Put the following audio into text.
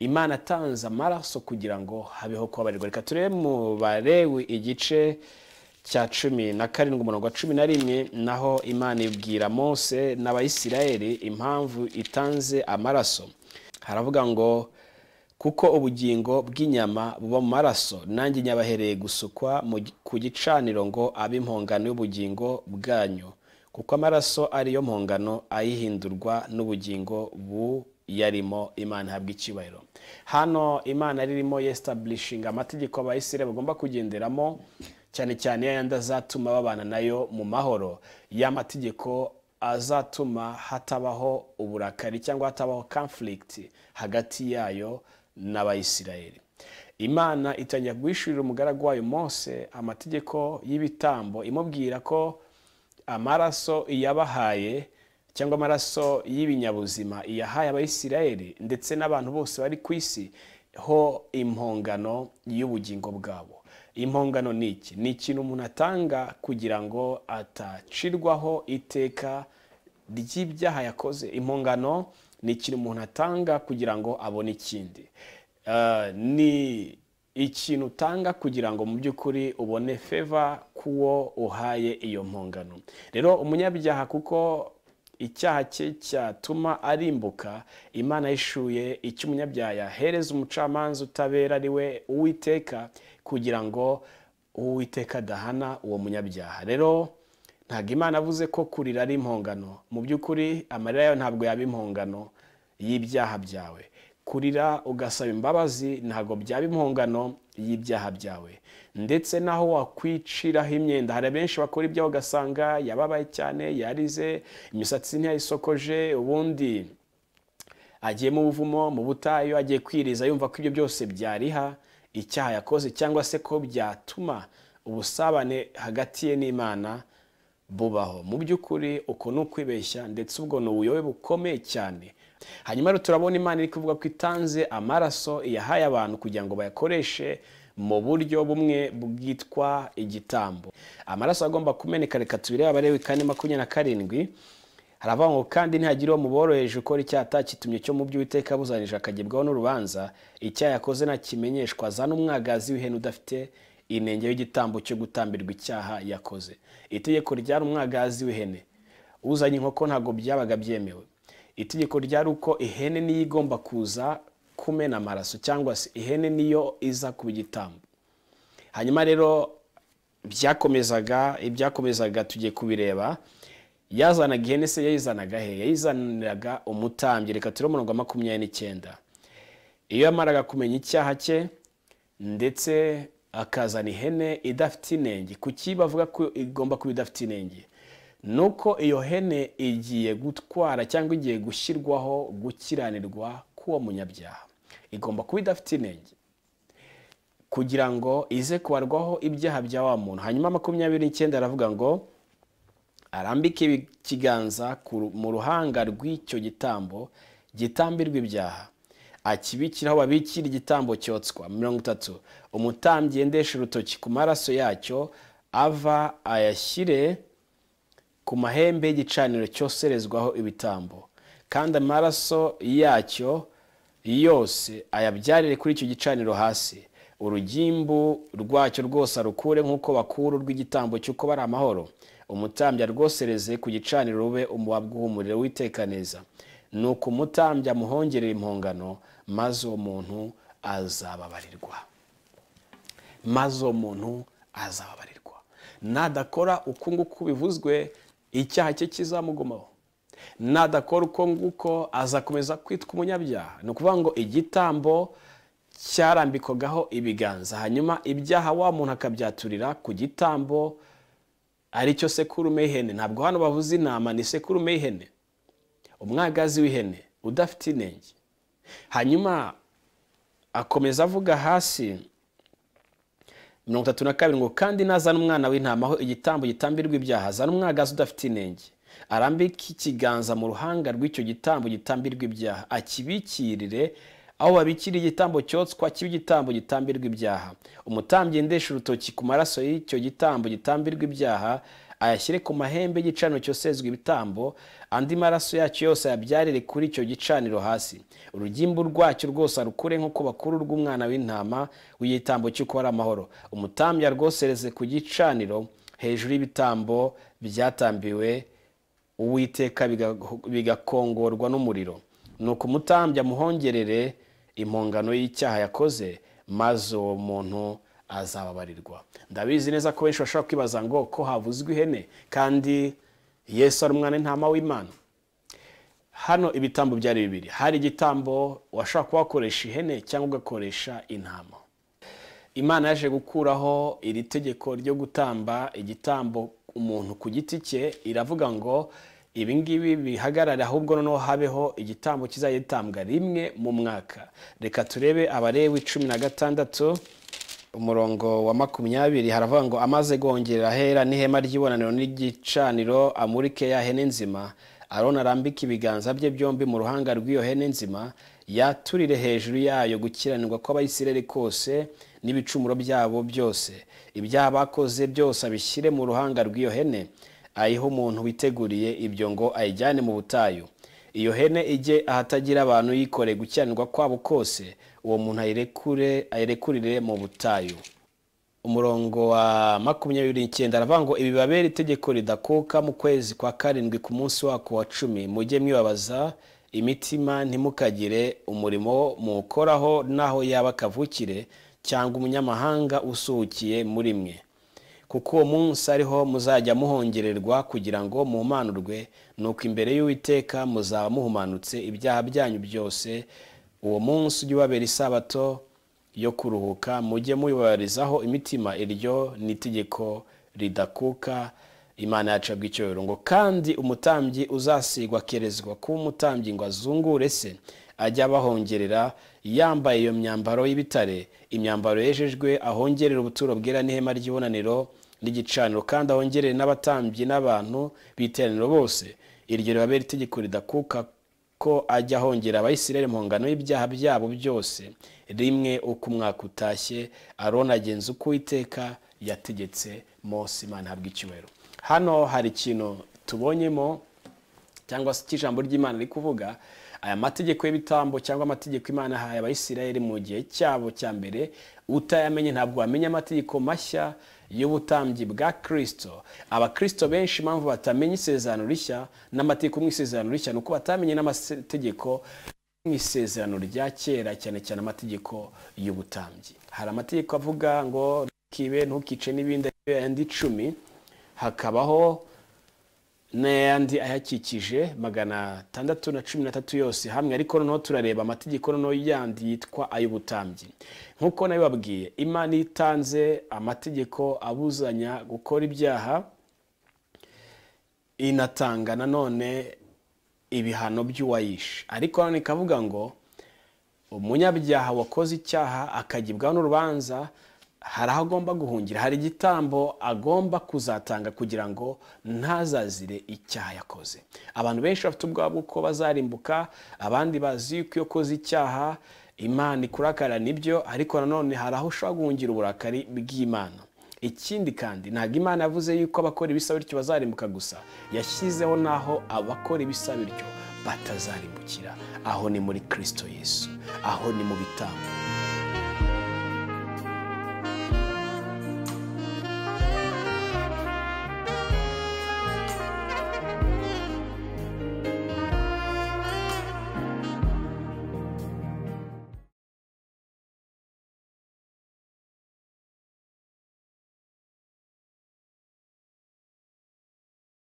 imana atanze amaraso kugira ngo habeho kubabarirwa reka turebe mu barewe igice cya cumi na karindwi umurongo wa cumi na rimwe naho imana ibwira mose n'abayisiraheli impamvu itanze amaraso haravuga ngo kuko ubugingo bw'inyama buba mu maraso nanjye nyabahereye gusukwa ku gicaniro ngo abe impongano y'ubugingo bwanyu kuko amaraso ariyo mpongano ayihindurwa n'ubugingo bu yarimo imana ihabwa icyubahiro hano imana irimo yesitaburishinga amategeko abayisire bagomba kugenderamo cyane cyane yayandi azatuma babana nayo mu mahoro y'amategeko azatuma hatabaho uburakari cyangwa hatabaho kamfurigiti hagati yayo n'abayisirayeri imana itangira guhishurira umugaragu wayo Mose amategeko y'ibitambo imubwira ko amaraso iyabahaye cyangwa amaraso y'ibinyabuzima yahaye abayisirayeli ndetse n'abantu bose bari ku isi ho impongano y'ubugingo bwabo impongano ni iki ni ikintu umuntu atanga kugira ngo atacirwaho iteka ry'ibyaha yakoze impongano ni ikintu umuntu atanga kugira ngo abone ikindi eh, ni ikintu utanga kugira ngo mu by'ukuri ubone feva k'uwo uhaye iyo mpongano rero umunyabyaha kuko icyaha cye cyatuma arimbuka imana yishuye icyo umunyabyaha yahereza umucamanza utabera ari we uwiteka kugira ngo uwiteka adahana uwo munyabyaha rero ntabwo imana avuze ko kurira ari impongano mu by'ukuri amarira yawe ntabwo yaba impongano y'ibyaha byawe kurira ugasaba imbabazi ntabwo byaba impungano y'ibyaha byawe ndetse naho wakwiciraho imyenda hari benshi bakora ibyaha ugasanga yababaye cyane yarize imisatsi ntiyayisokoje ubundi agiye mu buvumo mu butayu agiye kwiriza yumva ko ibyo byose byariha icyaha yakoze cyangwa se ko byatuma ubusabane hagati ye n'imana bubaho mu by'ukuri uko ni ukwibeshya ndetse ubwo ni ubuyobe bukomeye cyane hanyuma rero turabona imana iri kuvuga ko itanze amaraso yahaye abantu kugira ngo bayakoreshe mu buryo bumwe bwitwa igitambo amaraso agomba kumeneka reka tubireba abarewe kane makumyabiri na karindwi haravuga ngo kandi ntihagire uwo muboroheje ukora icyaha atakitumye cyo mu byo uwiteka abuzanije akagebwaho n'urubanza icyaha yakoze ntakimenyeshwa azana umwagazi w'ihene udafite inenge y'igitambo cyo gutambirwa icyaha yakoze itegeko ryari umwagazi w'ihene uzanye inkoko ntabwo byabaga byemewe itegeko ryari uko ihene niyo igomba kuza kumena amaraso cyangwa se ihene niyo iza ku gitambo hanyuma rero byakomezaga ibyakomezaga tujye kubireba yazanaga ihene se yayizanaga he yayizaniraga umutambyi reka turi umurongo wa makumyabiri n'icyenda iyo yamaraga kumenya icyaha cye ndetse akazana ihene idafite inenge kuki bavuga ko igomba kuba idafite inenge nuko iyo hene igiye gutwara cyangwa igiye gushyirwaho gukiranirwa k'uwo munyabyaha igomba kuba idafite intege kugira ngo ize kubarwaho ibyaha bya wa muntu hanyuma makumyabiri n'icyenda aravuga ngo arambike ikiganza mu ruhanga rw'icyo gitambo gitambirwa ibyaha akibikiraho aho babikira igitambo cyotswa mirongo itatu umutambyi yendesha urutoki ku maraso yacyo ava ayashyire ku mahembe y'igicaniro cyoserezwaho ibitambo kandi amaraso yacyo yose ayabyarire kuri icyo gicaniro hasi urugimbu rwacyo rwose arukure nk'uko bakura urw'igitambo cy'uko bari amahoro umutambyi rwosereze ku gicaniro rube umubaga uhumuriro witeka neza ni uko umutambyi amuhongerera impongano maze uwo muntu azababarirwa maze uwo muntu azababarirwa nadakora uku nguku bivuzwe icyaha cye kizamugumaho nadakora uko nguko azakomeza kwitwa umunyabyaha ni ukuvuga ngo igitambo cyarambikagaho ibiganza hanyuma ibyaha wa muntu akabyaturira ku gitambo aricyo sekurume y'ihene ntabwo hano bavuze inama ni sekurume y'ihene umwagazi w'ihene udafite inenge hanyuma akomeza avuga hasi mirongo itatu na kabiri ngo kandi nazana umwana w'intama aho igitambo gitambirwa ibyaha azana umwagazi udafite inenge arambike ikiganza mu ruhanga rw'icyo gitambo gitambirwa ibyaha akibikirire aho babikira igitambo cyotswa cy'igitambo gitambirwa ibyaha umutambyi ndesha urutoki ku maraso y'icyo gitambo gitambirwa ibyaha ayashyire ku mahembe y'igicaniro cyosezwa ibitambo andi maraso yacyo yose yabyarire kuri icyo gicaniro hasi urugimbu rwacyo rwose arukure nk'uko bakuru rw'umwana w'intama w'igitambo cy'uko ari amahoro umutambya rwosereze ku gicaniro hejuru y'ibitambo byatambiwe uwiteka bigakongorwa n'umuriro ni uko umutambya amuhongerere impongano y'icyaha yakoze maze uwo muntu azababarirwa ndabizi neza ko benshi bashobora kwibaza ngo ko havuzwe ihene kandi yesu ari umwana intama w'imana hano ibitambo byari bibiri hari igitambo washobora kuba wakoresha ihene cyangwa ugakoresha intama imana yaje gukuraho iri tegeko ryo gutamba igitambo umuntu ku giti cye iravuga ngo ibingibi bihagarare ahubwo noneho habeho igitambo kizajya gitambwa rimwe mu mwaka reka turebe abarewe cumi na gatandatu umurongo wa makumyabiri haravuga ngo amaze gongerera ahera n'ihema ry'ibonaniro n'igicaniro amurike ya hene nzima arona arambike ibiganza bye byombi mu ruhanga rw'iyo hene nzima yaturire hejuru yayo gukiranirwa kw'abayisireri kose n'ibicumuro byabo byose ibyaha bakoze byose abishyire mu ruhanga rw'iyo hene ayiha umuntu witeguriye ibyo ngo ayijyane mu butayu iyo hene ijye ahatagira abantu yikore gukiranirwa kwabo kose uwo muntu ayirekurire mu butayu umurongo wa makumyabiri n'icyenda aravuga ngo ibi bibabera itegeko ridakuka mu kwezi kwa karindwi ku munsi wako wa cumi mujye mwibabaza imitima ntimukagire umurimo mukoraho n'aho yaba kavukire cyangwa umunyamahanga usuhukiye muri mwe kuko uwo munsi ariho muzajya muhongererwa kugira ngo mumanurwe nuko imbere y'uwiteka muzaba muhumanutse ibyaha byanyu byose uwo munsi ujye ubabera isabato yo kuruhuka mujye muyubarizaho imitima iryo ni itegeko ridakuka imana yacabwa icyororo ngo kandi umutambyi uzasigwa akerezwa kuba umutambyi ngo azungure se ajya abahongerera yambaye iyo myambaro y'ibitare imyambaro yejejwe ahongerera ubuturo bwera n'ihema ry'ibonaniro n'igicaniro kandi ahongerere n'abatambyi n'abantu b'iteraniro bose iryo ribabera itegeko ridakuka ko ajya ahongera abayisirayeli mu ngano y'ibyaha byabo byose rimwe uko umwaka utashye arona agenza uko uwiteka yategetse mose imana habwa icyubahiro hano hari ikintu tubonyemo cyangwa se cy'ijambo ry'imana riri kuvuga aya mategeko y'ibitambo cyangwa amategeko imana ahaye abayisirayeli mu gihe cyabo cya mbere utayamenye ntabwo wamenya amategeko mashya y'ubutambyi bwa kirisito abakirisito benshi impamvu batamenye isezerano rishya n'amategeko mu isezerano rishya ni uko batamenye n'amategeko mu isezerano rya kera cyane cyane amategeko y'ubutambyi hari amategeko avuga ngo ntukibe ntukice n'ibindi andi icumi hakabaho n'ayandi ayakikije magana atandatu na cumi n'atatu yose hamwe ariko noneho turareba amategeko noneho yandi yitwa ay'ubutambyi nk'uko nabibabwiye imana itanze amategeko abuzanya gukora ibyaha inatanga nanone ibihano by'uwayishe ariko nanone ikavuga ngo umunyabyaha wakoze icyaha akagibwaho n'urubanza hari aho agomba guhungira hari igitambo agomba kuzatanga kugira ngo ntazazire icyaha yakoze abantu benshi bafite ubwoba bw'uko bazarimbuka abandi bazi yuko iyo ukoze icyaha imana ikurakara nibyo ariko nanone hari aho ushobora guhungira uburakari bw'imana ikindi kandi ntabwo imana yavuze yuko abakora ibisa bityo bazarimbuka gusa yashyizeho n'aho abakora ibisa bityo batazarimbukira aho ni muri kirisito yesu aho ni mu bitambo